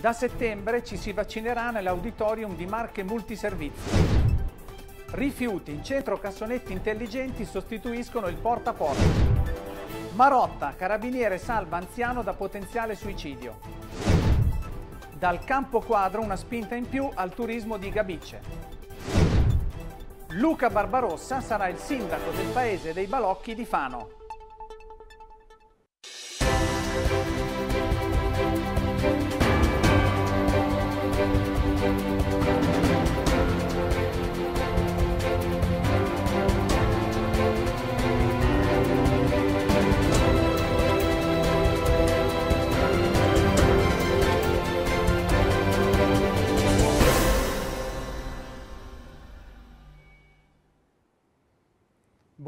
Da settembre ci si vaccinerà nell'auditorium di Marche Multiservizi. Rifiuti in centro cassonetti intelligenti sostituiscono il porta a porta. Marotta, carabiniere salva anziano da potenziale suicidio. Dal campo quadro una spinta in più al turismo di Gabice. Luca Barbarossa sarà il sindaco del paese dei Balocchi di Fano.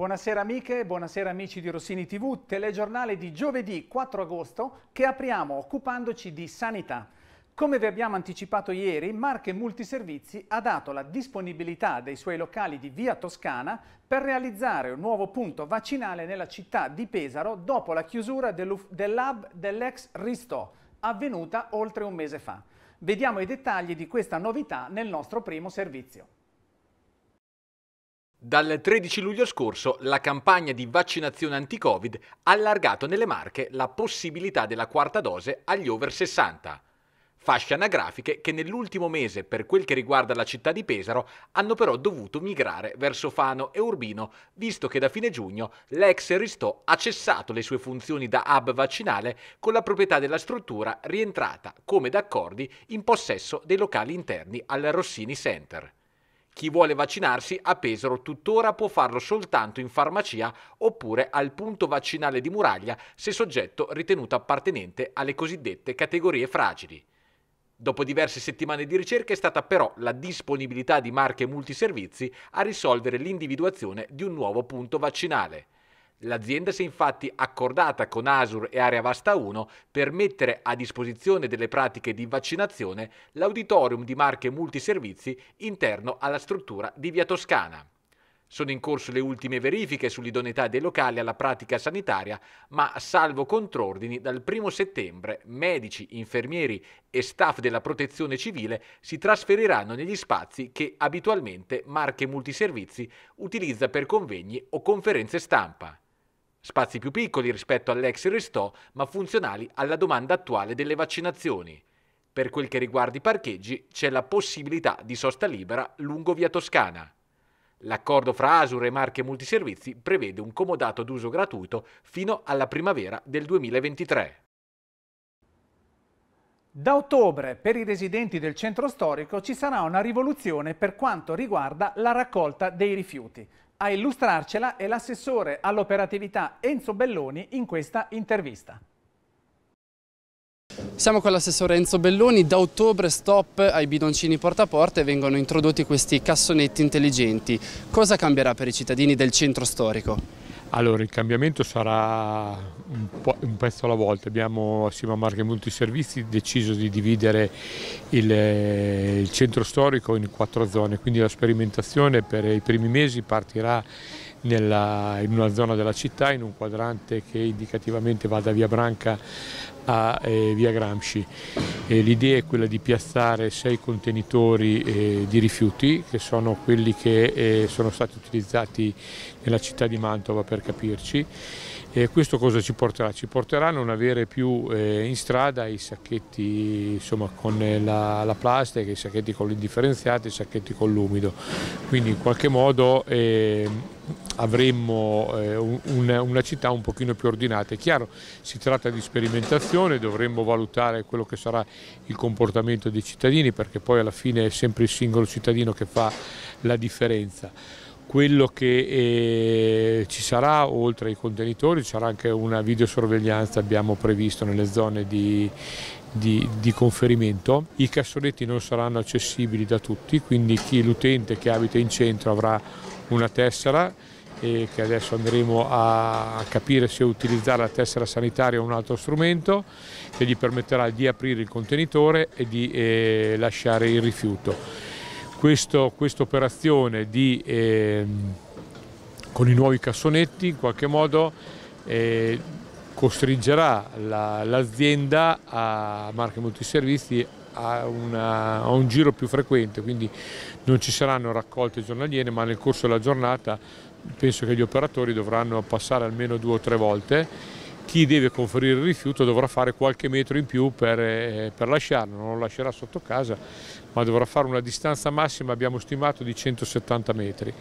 Buonasera amiche, buonasera amici di Rossini TV, telegiornale di giovedì 4 agosto che apriamo occupandoci di sanità. Come vi abbiamo anticipato ieri, Marche Multiservizi ha dato la disponibilità dei suoi locali di Via Toscana per realizzare un nuovo punto vaccinale nella città di Pesaro dopo la chiusura dell'hub dell'ex Risto, avvenuta oltre un mese fa. Vediamo i dettagli di questa novità nel nostro primo servizio. Dal 13 luglio scorso la campagna di vaccinazione anti-Covid ha allargato nelle Marche la possibilità della quarta dose agli over 60. Fasce anagrafiche che nell'ultimo mese, per quel che riguarda la città di Pesaro, hanno però dovuto migrare verso Fano e Urbino, visto che da fine giugno l'ex Ristò ha cessato le sue funzioni da hub vaccinale con la proprietà della struttura rientrata, come d'accordi, in possesso dei locali interni al Rossini Center. Chi vuole vaccinarsi a Pesaro tuttora può farlo soltanto in farmacia oppure al punto vaccinale di Muraglia se soggetto ritenuto appartenente alle cosiddette categorie fragili. Dopo diverse settimane di ricerca è stata però la disponibilità di marche multiservizi a risolvere l'individuazione di un nuovo punto vaccinale. L'azienda si è infatti accordata con Asur e Area Vasta 1 per mettere a disposizione delle pratiche di vaccinazione l'auditorium di marche multiservizi interno alla struttura di Via Toscana. Sono in corso le ultime verifiche sull'idoneità dei locali alla pratica sanitaria, ma salvo contrordini, dal 1 settembre medici, infermieri e staff della protezione civile si trasferiranno negli spazi che abitualmente Marche Multiservizi utilizza per convegni o conferenze stampa. Spazi più piccoli rispetto all'ex Ristò, ma funzionali alla domanda attuale delle vaccinazioni. Per quel che riguarda i parcheggi, c'è la possibilità di sosta libera lungo via Toscana. L'accordo fra Asur e Marche Multiservizi prevede un comodato d'uso gratuito fino alla primavera del 2023. Da ottobre per i residenti del centro storico ci sarà una rivoluzione per quanto riguarda la raccolta dei rifiuti. A illustrarcela è l'assessore all'operatività Enzo Belloni in questa intervista. Siamo con l'assessore Enzo Belloni, da ottobre stop ai bidoncini porta a porta e vengono introdotti questi cassonetti intelligenti. Cosa cambierà per i cittadini del centro storico? Allora, il cambiamento sarà un, un, pezzo alla volta. Abbiamo, assieme a Marche Multiservizi, deciso di dividere il, il, centro storico in quattro zone, quindi la sperimentazione per i primi mesi partirà nella, in una zona della città, in un quadrante che indicativamente va da Via Branca a eh, via Gramsci. Eh, l'idea è quella di piazzare sei contenitori eh, di rifiuti che sono quelli che eh, sono stati utilizzati nella città di Mantova per capirci e questo cosa ci porterà? Ci porterà a non avere più eh, in strada i sacchetti insomma, con eh, la, la, plastica, i sacchetti con l'indifferenziato, i sacchetti con l'umido. Quindi in qualche modo eh, avremmo eh, un, una città un pochino più ordinata. È chiaro, si tratta di sperimentazione, dovremmo valutare quello che sarà il comportamento dei cittadini perché poi alla fine è sempre il singolo cittadino che fa la differenza quello che eh, ci sarà oltre ai contenitori, ci sarà anche una videosorveglianza abbiamo previsto nelle zone di, di, di conferimento. I cassonetti non saranno accessibili da tutti, quindi l'utente che abita in centro avrà una tessera e che adesso andremo a capire se utilizzare la tessera sanitaria o un altro strumento che gli permetterà di aprire il contenitore e di eh, lasciare il rifiuto questa quest operazione di, eh, con i nuovi cassonetti in qualche modo eh, costringerà l'azienda la, a Marche Multiservizi a, una, a, un giro più frequente, quindi non ci saranno raccolte giornaliere, ma nel corso della giornata penso che gli operatori dovranno passare almeno due o tre volte chi deve conferire il rifiuto dovrà fare qualche metro in più per, eh, per lasciarlo, non lo lascerà sotto casa, ma dovrà fare una distanza massima, abbiamo stimato, di 170 metri.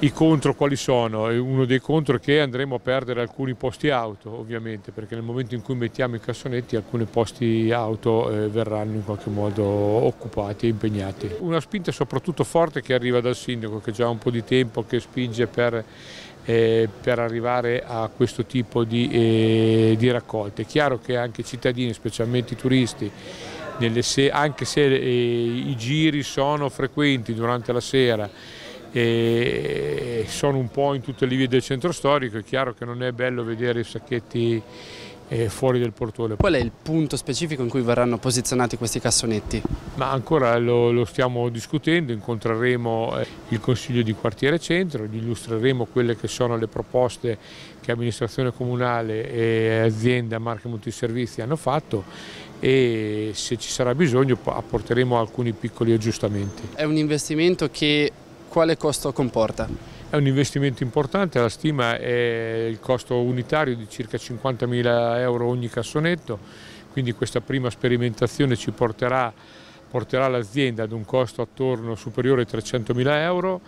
I contro quali sono? Uno dei contro è che andremo a perdere alcuni posti auto, ovviamente, perché nel momento in cui mettiamo i cassonetti alcuni posti auto eh, verranno in qualche modo occupati e impegnati. Una spinta soprattutto forte che arriva dal sindaco, che già ha un po' di tempo, che spinge per eh, per arrivare a questo tipo di, eh, di, raccolte. È chiaro che anche i cittadini, specialmente i turisti, se, anche se eh, i giri sono frequenti durante la sera e eh, sono un po' in tutte le vie del centro storico, è chiaro che non è bello vedere i sacchetti e fuori del portone. Qual è il punto specifico in cui verranno posizionati questi cassonetti? Ma ancora lo, lo stiamo discutendo, incontreremo eh, il Consiglio di Quartiere Centro, gli illustreremo quelle che sono le proposte che amministrazione comunale e azienda Marche Multiservizi hanno fatto e se ci sarà bisogno apporteremo alcuni piccoli aggiustamenti. È un investimento che quale costo comporta? È un investimento importante, la stima è il costo unitario di circa 50.000 euro ogni cassonetto, quindi questa prima sperimentazione ci porterà, porterà l'azienda ad un costo attorno superiore ai 300.000 euro.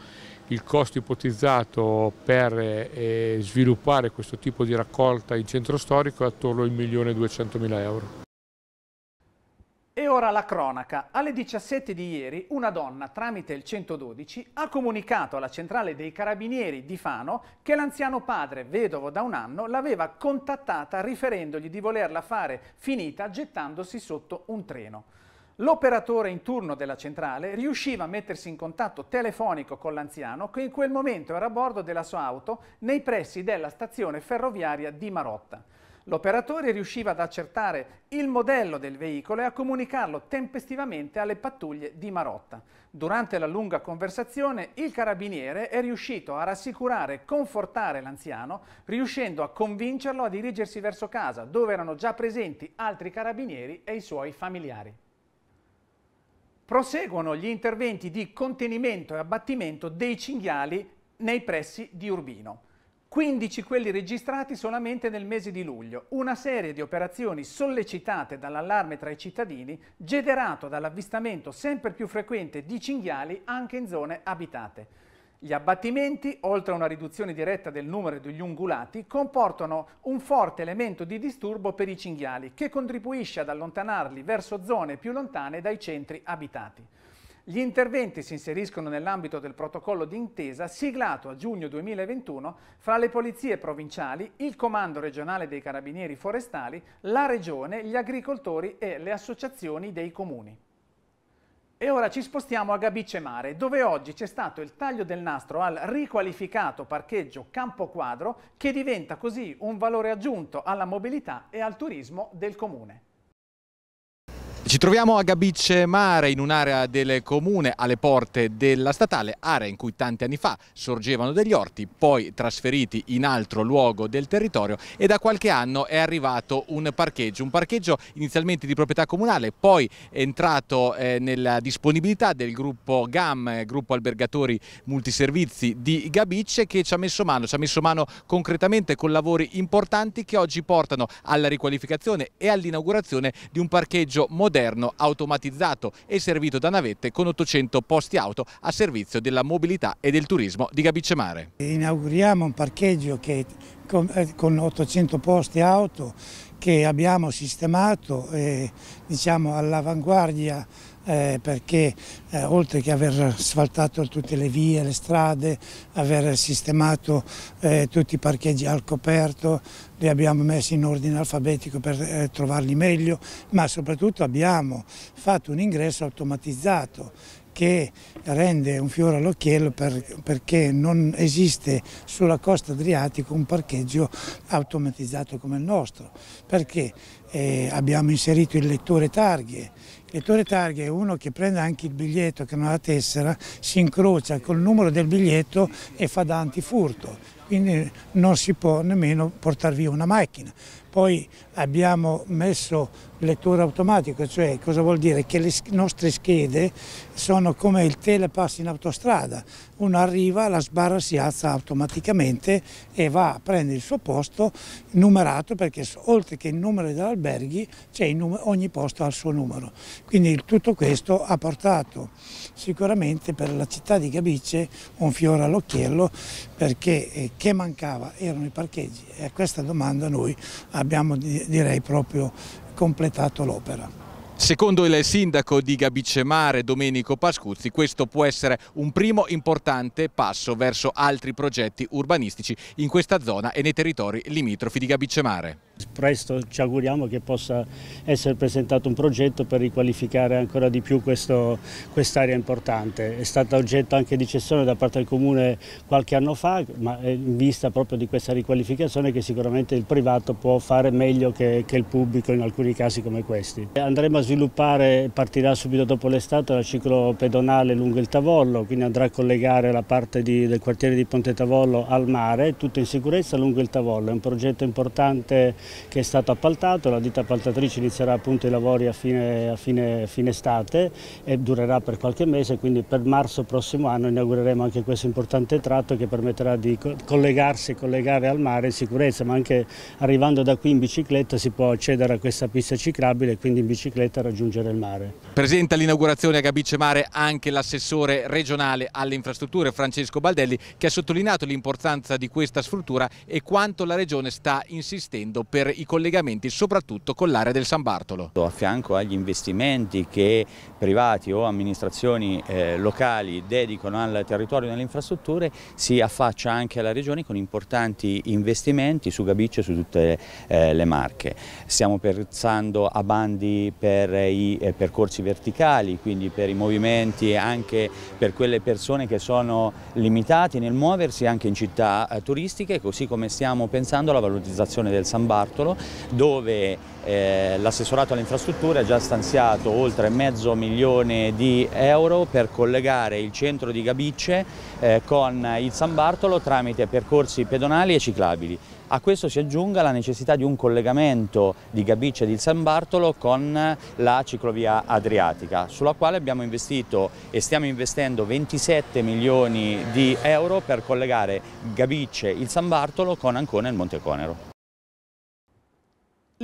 Il costo ipotizzato per eh, sviluppare questo tipo di raccolta in centro storico è attorno ai 1.200.000 euro. E ora la cronaca. Alle 17 di ieri una donna, tramite il 112, ha comunicato alla centrale dei carabinieri di Fano che l'anziano padre, vedovo da un anno, l'aveva contattata riferendogli di volerla fare finita gettandosi sotto un treno. L'operatore in turno della centrale riusciva a mettersi in contatto telefonico con l'anziano che in quel momento era a bordo della sua auto nei pressi della stazione ferroviaria di Marotta. L'operatore riusciva ad accertare il modello del veicolo e a comunicarlo tempestivamente alle pattuglie di Marotta. Durante la lunga conversazione il carabiniere è riuscito a rassicurare e confortare l'anziano, riuscendo a convincerlo a dirigersi verso casa, dove erano già presenti altri carabinieri e i suoi familiari. Proseguono gli interventi di contenimento e abbattimento dei cinghiali nei pressi di Urbino. 15 quelli registrati solamente nel mese di luglio, una serie di operazioni sollecitate dall'allarme tra i cittadini generato dall'avvistamento sempre più frequente di cinghiali anche in zone abitate. Gli abbattimenti, oltre a una riduzione diretta del numero degli ungulati, comportano un forte elemento di disturbo per i cinghiali che contribuisce ad allontanarli verso zone più lontane dai centri abitati. Gli interventi si inseriscono nell'ambito del protocollo d'intesa siglato a giugno 2021 fra le polizie provinciali, il Comando regionale dei Carabinieri Forestali, la Regione, gli agricoltori e le associazioni dei comuni. E ora ci spostiamo a Gabice Mare, dove oggi c'è stato il taglio del nastro al riqualificato parcheggio Campo Quadro, che diventa così un valore aggiunto alla mobilità e al turismo del comune. Ci troviamo a Gabicce Mare in un'area del comune alle porte della statale, area in cui tanti anni fa sorgevano degli orti, poi trasferiti in altro luogo del territorio e da qualche anno è arrivato un parcheggio, un parcheggio inizialmente di proprietà comunale, poi entrato eh, nella disponibilità del gruppo GAM, gruppo albergatori multiservizi di Gabicce che ci ha messo mano, ci ha messo mano concretamente con lavori importanti che oggi portano alla riqualificazione e all'inaugurazione di un parcheggio moderno interno automatizzato e servito da navette con 800 posti auto a servizio della mobilità e del turismo di Gabicemare. Inauguriamo un parcheggio che, con 800 eh, posti auto che abbiamo sistemato eh, diciamo, all'avanguardia eh, perché eh, oltre che aver asfaltato tutte le vie, le strade, aver sistemato eh, tutti i parcheggi al coperto, li abbiamo messi in ordine alfabetico per eh, trovarli meglio, ma soprattutto abbiamo fatto un ingresso automatizzato che rende un fiore all'occhiello per, perché non esiste sulla costa adriatica un parcheggio automatizzato come il nostro, perché eh, abbiamo inserito il lettore targhe. Il lettore targhe è uno che prende anche il biglietto che non ha la tessera, si incrocia col numero del biglietto e fa da antifurto, quindi non si può nemmeno portare via una macchina. Poi abbiamo messo lettura automatica, cioè cosa vuol dire? Che le nostre schede sono come il telepass in autostrada, uno arriva, la sbarra si alza automaticamente e va a prendere il suo posto numerato perché oltre che il numero degli alberghi c'è ogni posto ha il suo numero. Quindi tutto questo ha portato sicuramente per la città di Gabice un fiore all'occhiello perché eh, che mancava erano i parcheggi e a questa domanda noi abbiamo direi proprio completato l'opera. Secondo il sindaco di Gabicemare, Domenico Pascuzzi, questo può essere un primo importante passo verso altri progetti urbanistici in questa zona e nei territori limitrofi di Gabicemare. Presto ci auguriamo che possa essere presentato un progetto per riqualificare ancora di più quest'area importante. È stata oggetto anche di cessione da parte del Comune qualche anno fa, ma in vista proprio di questa riqualificazione che sicuramente il privato può fare meglio che, che il pubblico in alcuni casi come questi. Andremo a sviluppare, partirà subito dopo l'estate, la ciclo pedonale lungo il Tavollo, quindi andrà a collegare la parte di, del quartiere di Ponte Tavollo al mare, tutto in sicurezza lungo il Tavollo. È un progetto importante che è stato appaltato, la ditta appaltatrice inizierà appunto i lavori a fine, a fine, fine estate e durerà per qualche mese, quindi per marzo prossimo anno inaugureremo anche questo importante tratto che permetterà di collegarsi e collegare al mare in sicurezza, ma anche arrivando da qui in bicicletta si può accedere a questa pista ciclabile, quindi in bicicletta finalmente raggiungere il mare. Presenta l'inaugurazione a Gabice Mare anche l'assessore regionale alle infrastrutture Francesco Baldelli che ha sottolineato l'importanza di questa struttura e quanto la regione sta insistendo per i collegamenti soprattutto con l'area del San Bartolo. A fianco agli investimenti che privati o amministrazioni eh, locali dedicano al territorio e alle infrastrutture si affaccia anche alla regione con importanti investimenti su Gabice e su tutte eh, le marche. Stiamo pensando a bandi per per i percorsi verticali, quindi per i movimenti e anche per quelle persone che sono limitate nel muoversi anche in città eh, turistiche, così come stiamo pensando alla valorizzazione del San Bartolo, dove eh, l'assessorato alle infrastrutture ha già stanziato oltre mezzo milione di euro per collegare il centro di Gabicce eh, con il San Bartolo tramite percorsi pedonali e ciclabili. A questo si aggiunga la necessità di un collegamento di Gabiccia e di San Bartolo con la ciclovia adriatica, sulla quale abbiamo investito e stiamo investendo 27 milioni di euro per collegare Gabicce, il San Bartolo con Ancona e il Monte Conero.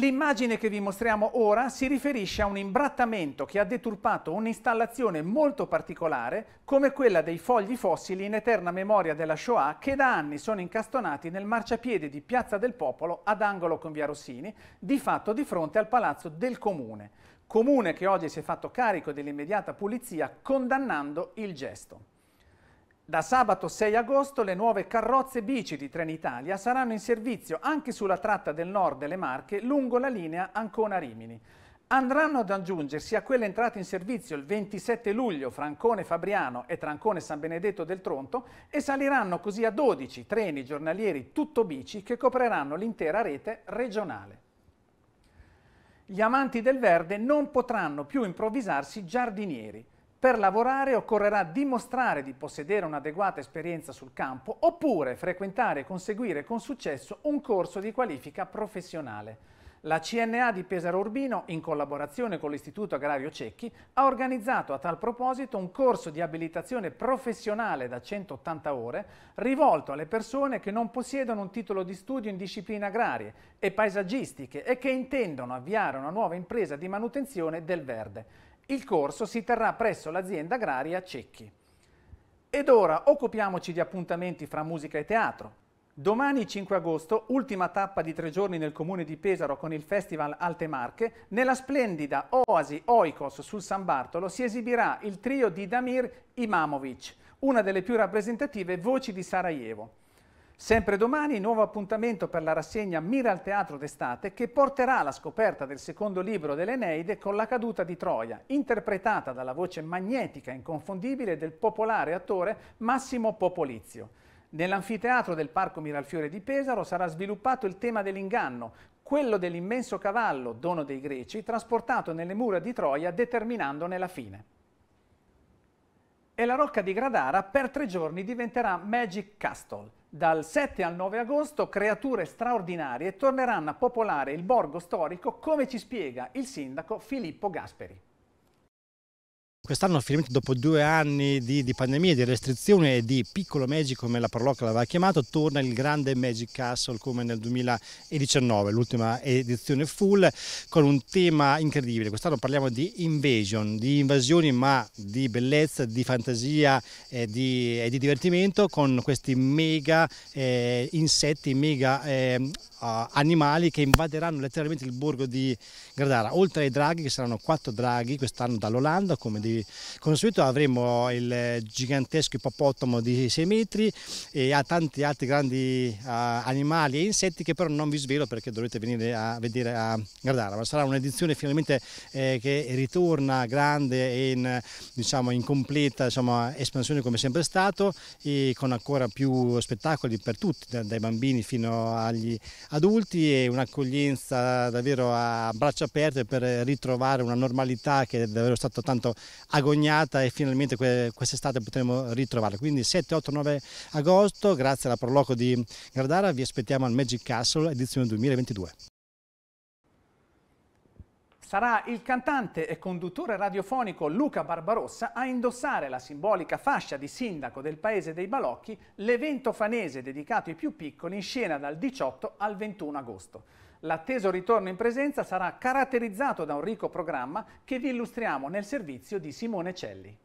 L'immagine che vi mostriamo ora si riferisce a un imbrattamento che ha deturpato un'installazione molto particolare come quella dei fogli fossili in eterna memoria della Shoah che da anni sono incastonati nel marciapiede di Piazza del Popolo ad angolo con Via Rossini, di fatto di fronte al Palazzo del Comune, comune che oggi si è fatto carico dell'immediata pulizia condannando il gesto. Da sabato 6 agosto le nuove carrozze bici di Trenitalia saranno in servizio anche sulla tratta del nord delle Marche lungo la linea Ancona-Rimini. Andranno ad aggiungersi a quelle entrate in servizio il 27 luglio fra Ancone Fabriano e Trancone San Benedetto del Tronto e saliranno così a 12 treni giornalieri tutto bici che copriranno l'intera rete regionale. Gli amanti del verde non potranno più improvvisarsi giardinieri. Per lavorare occorrerà dimostrare di possedere un'adeguata esperienza sul campo oppure frequentare e conseguire con successo un corso di qualifica professionale. La CNA di Pesaro Urbino, in collaborazione con l'Istituto Agrario Cecchi, ha organizzato a tal proposito un corso di abilitazione professionale da 180 ore rivolto alle persone che non possiedono un titolo di studio in discipline agrarie e paesaggistiche e che intendono avviare una nuova impresa di manutenzione del verde. Il corso si terrà presso l'azienda agraria Cecchi. Ed ora occupiamoci di appuntamenti fra musica e teatro. Domani 5 agosto, ultima tappa di tre giorni nel comune di Pesaro con il Festival Alte Marche, nella splendida Oasi Oikos sul San Bartolo si esibirà il trio di Damir Imamovic, una delle più rappresentative voci di Sarajevo. Sempre domani, nuovo appuntamento per la rassegna Mira al Teatro d'estate che porterà alla scoperta del secondo libro dell'Eneide con la caduta di Troia, interpretata dalla voce magnetica e inconfondibile del popolare attore Massimo Popolizio. Nell'anfiteatro del Parco Miralfiore di Pesaro sarà sviluppato il tema dell'inganno, quello dell'immenso cavallo, dono dei greci, trasportato nelle mura di Troia determinandone la fine. E la Rocca di Gradara per tre giorni diventerà Magic Castle, dal 7 al 9 agosto creature straordinarie torneranno a popolare il borgo storico come ci spiega il sindaco Filippo Gasperi. Quest'anno finalmente dopo due anni di, di pandemia, di restrizione e di piccolo Magic come la Parlocca l'aveva chiamato, torna il grande Magic Castle come nel 2019, l'ultima edizione full con un tema incredibile. Quest'anno parliamo di invasion, di invasioni ma di bellezza, di fantasia e di, e di divertimento con questi mega eh, insetti, mega eh, animali che invaderanno letteralmente il borgo di Gradara. Oltre ai draghi che saranno quattro draghi quest'anno dall'Olanda come dei di consueto avremo il gigantesco ippopotamo di 6 metri e a tanti altri grandi uh, animali e insetti che però non vi svelo perché dovrete venire a vedere a guardare, ma sarà un'edizione finalmente eh, che ritorna grande e in, diciamo, in completa insomma, espansione come sempre stato e con ancora più spettacoli per tutti, dai bambini fino agli adulti e un'accoglienza davvero a braccia aperte per ritrovare una normalità che è davvero stata tanto agognata e finalmente quest'estate potremo ritrovarla. Quindi 7, 8, 9 agosto, grazie alla Proloco di Gradara, vi aspettiamo al Magic Castle edizione 2022. Sarà il cantante e conduttore radiofonico Luca Barbarossa a indossare la simbolica fascia di sindaco del paese dei Balocchi, l'evento fanese dedicato ai più piccoli in scena dal 18 al 21 agosto l'atteso ritorno in presenza sarà caratterizzato da un ricco programma che vi illustriamo nel servizio di Simone Celli.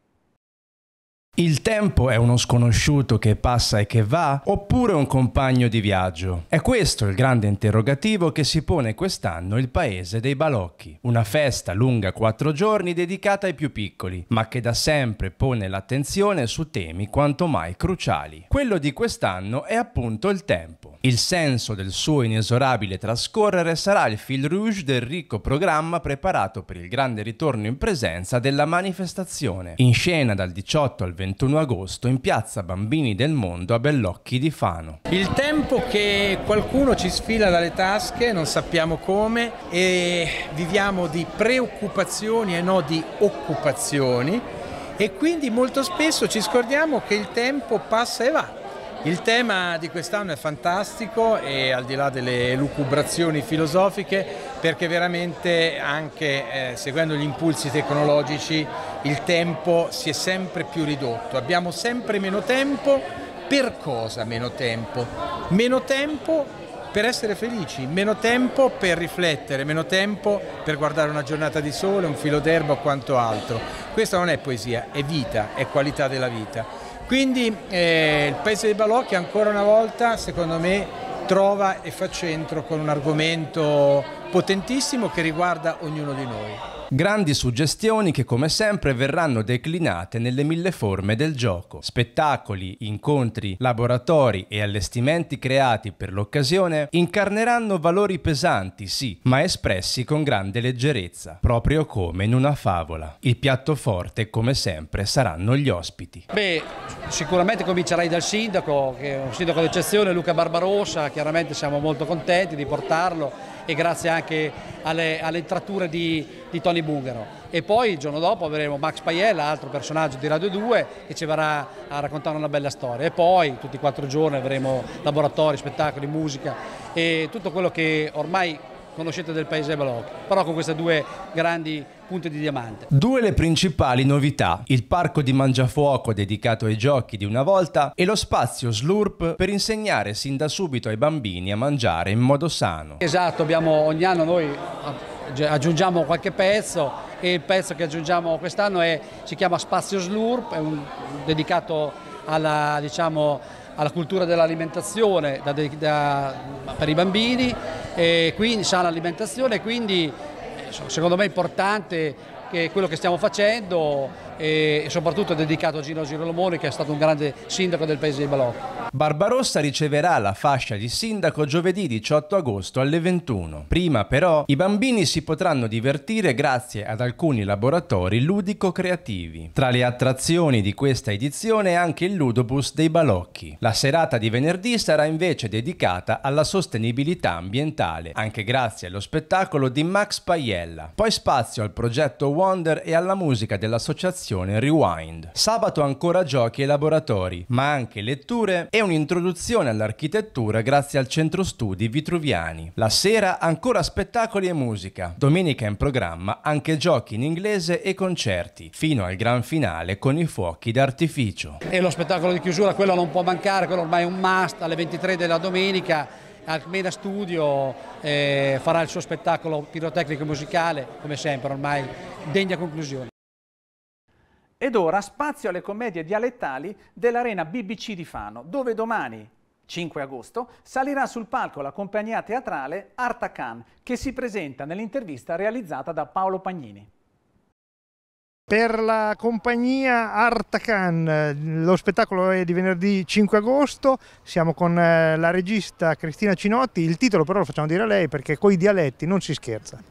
Il tempo è uno sconosciuto che passa e che va oppure un compagno di viaggio? È questo il grande interrogativo che si pone quest'anno il paese dei balocchi, una festa lunga quattro giorni dedicata ai più piccoli, ma che da sempre pone l'attenzione su temi quanto mai cruciali. Quello di quest'anno è appunto il tempo il senso del suo inesorabile trascorrere sarà il fil rouge del ricco programma preparato per il grande ritorno in presenza della manifestazione, in scena dal 18 al 21 agosto in piazza Bambini del Mondo a Bellocchi di Fano. Il tempo che qualcuno ci sfila dalle tasche, non sappiamo come, e viviamo di preoccupazioni e no di occupazioni e quindi molto spesso ci scordiamo che il tempo passa e va il tema di quest'anno è fantastico e al di là delle lucubrazioni filosofiche perché veramente anche eh, seguendo gli impulsi tecnologici il tempo si è sempre più ridotto, abbiamo sempre meno tempo, per cosa meno tempo? Meno tempo per essere felici, meno tempo per riflettere, meno tempo per guardare una giornata di sole, un filo d'erba o quanto altro. Questa non è poesia, è vita, è qualità della vita. Quindi eh, il paese dei balocchi ancora una volta secondo me trova e fa centro con un argomento potentissimo che riguarda ognuno di noi. Grandi suggestioni che come sempre verranno declinate nelle mille forme del gioco. Spettacoli, incontri, laboratori e allestimenti creati per l'occasione incarneranno valori pesanti, sì, ma espressi con grande leggerezza, proprio come in una favola. Il piatto forte, come sempre, saranno gli ospiti. Beh, sicuramente comincerai dal sindaco, che è un sindaco d'eccezione, Luca Barbarossa, chiaramente siamo molto contenti di portarlo e grazie anche alle, alle tratture di, di, Tony Bungaro. E poi il giorno dopo avremo Max Paiella, altro personaggio di Radio 2, che ci verrà a raccontare una bella storia. E poi tutti i quattro giorni avremo laboratori, spettacoli, musica e tutto quello che ormai conoscete del paese Balocchi. Però con queste due grandi punte di diamante. Due le principali novità, il parco di mangiafuoco dedicato ai giochi di una volta e lo spazio Slurp per insegnare sin da subito ai bambini a mangiare in modo sano. Esatto, abbiamo, ogni anno noi aggiungiamo qualche pezzo e il pezzo che aggiungiamo quest'anno si chiama Spazio Slurp, è un, dedicato alla, diciamo, alla cultura dell'alimentazione per i bambini, e quindi sana alimentazione, quindi secondo me è importante che quello che stiamo facendo e soprattutto dedicato a Gino Girolomoni che è stato un grande sindaco del paese di Balò. Barbarossa riceverà la fascia di sindaco giovedì 18 agosto alle 21. Prima però i bambini si potranno divertire grazie ad alcuni laboratori ludico-creativi. Tra le attrazioni di questa edizione è anche il Ludobus dei Balocchi. La serata di venerdì sarà invece dedicata alla sostenibilità ambientale, anche grazie allo spettacolo di Max Paiella. Poi spazio al progetto Wonder e alla musica dell'associazione formazione Rewind. Sabato ancora giochi e laboratori, ma anche letture e un'introduzione all'architettura grazie al centro studi Vitruviani. La sera ancora spettacoli e musica. Domenica in programma anche giochi in inglese e concerti, fino al gran finale con i fuochi d'artificio. E lo spettacolo di chiusura, quello non può mancare, quello ormai è un must, alle 23 della domenica Alcmeda Studio eh, farà il suo spettacolo pirotecnico e musicale, come sempre ormai degna conclusione. Ed ora spazio alle commedie dialettali dell'arena BBC di Fano, dove domani, 5 agosto, salirà sul palco la compagnia teatrale Arta che si presenta nell'intervista realizzata da Paolo Pagnini. Per la compagnia Artacan lo spettacolo è di venerdì 5 agosto, siamo con eh, la regista Cristina Cinotti, il titolo però lo facciamo dire a lei perché coi dialetti non si scherza.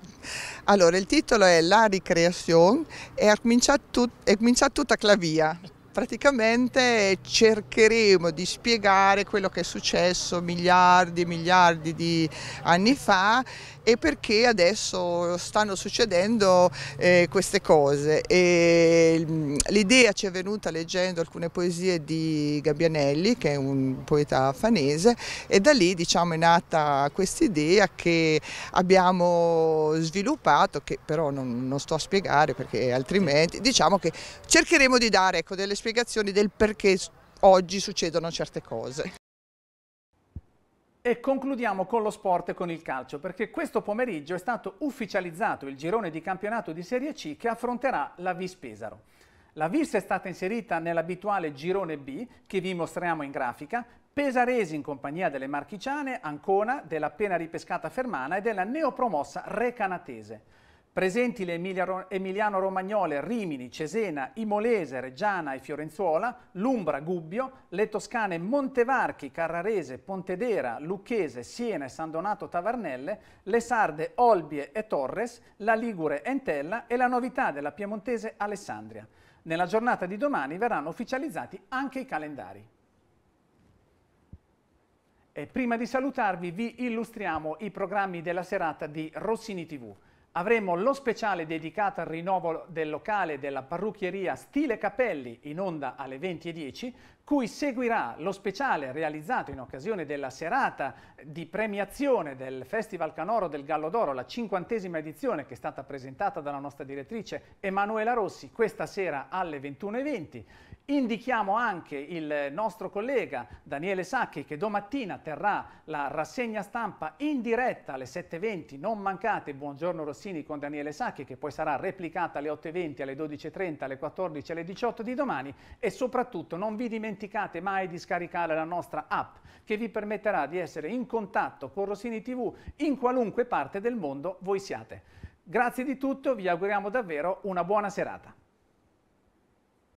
Allora il titolo è La ricreazione e è cominciata tut tutta Clavia, praticamente cercheremo di spiegare quello che è successo miliardi e miliardi di anni fa e perché adesso stanno succedendo eh, queste cose. Mm, l'idea ci è venuta leggendo alcune poesie di Gabbianelli, che è un poeta fanese, e da lì diciamo, è nata questa idea che abbiamo sviluppato, che però non, non, sto a spiegare perché altrimenti diciamo che cercheremo di dare ecco, delle spiegazioni spiegazioni del perché oggi succedono certe cose. E concludiamo con lo sport e con il calcio, perché questo pomeriggio è stato ufficializzato il girone di campionato di Serie C che affronterà la Vis Pesaro. La Vis è stata inserita nell'abituale girone B, che vi mostriamo in grafica, Pesaresi in compagnia delle Marchiciane, Ancona, della appena ripescata Fermana e della neopromossa Recanatese. Presenti le Emiliano-Romagnole, Rimini, Cesena, Imolese, Reggiana e Fiorenzuola, l'Umbra, Gubbio, le Toscane Montevarchi, Carrarese, Pontedera, Lucchese, Siena e San Donato Tavernelle, le Sarde, Olbie e Torres, la Ligure, Entella e la novità della Piemontese Alessandria. Nella giornata di domani verranno ufficializzati anche i calendari. E prima di salutarvi vi illustriamo i programmi della serata di Rossini TV. Avremo lo speciale dedicato al rinnovo del locale della parrucchieria Stile Capelli in onda alle 20.10, cui seguirà lo speciale realizzato in occasione della serata di premiazione del Festival Canoro del Gallo d'Oro, la cinquantesima edizione che è stata presentata dalla nostra direttrice Emanuela Rossi questa sera alle 21.20 Indichiamo anche il nostro collega Daniele Sacchi che domattina terrà la rassegna stampa in diretta alle 7.20, non mancate Buongiorno Rossini con Daniele Sacchi che poi sarà replicata alle 8.20, alle 12.30, alle 14, alle 18 di domani e soprattutto non vi dimenticate mai di scaricare la nostra app che vi permetterà di essere in contatto con Rossini TV in qualunque parte del mondo voi siate. Grazie di tutto, vi auguriamo davvero una buona serata.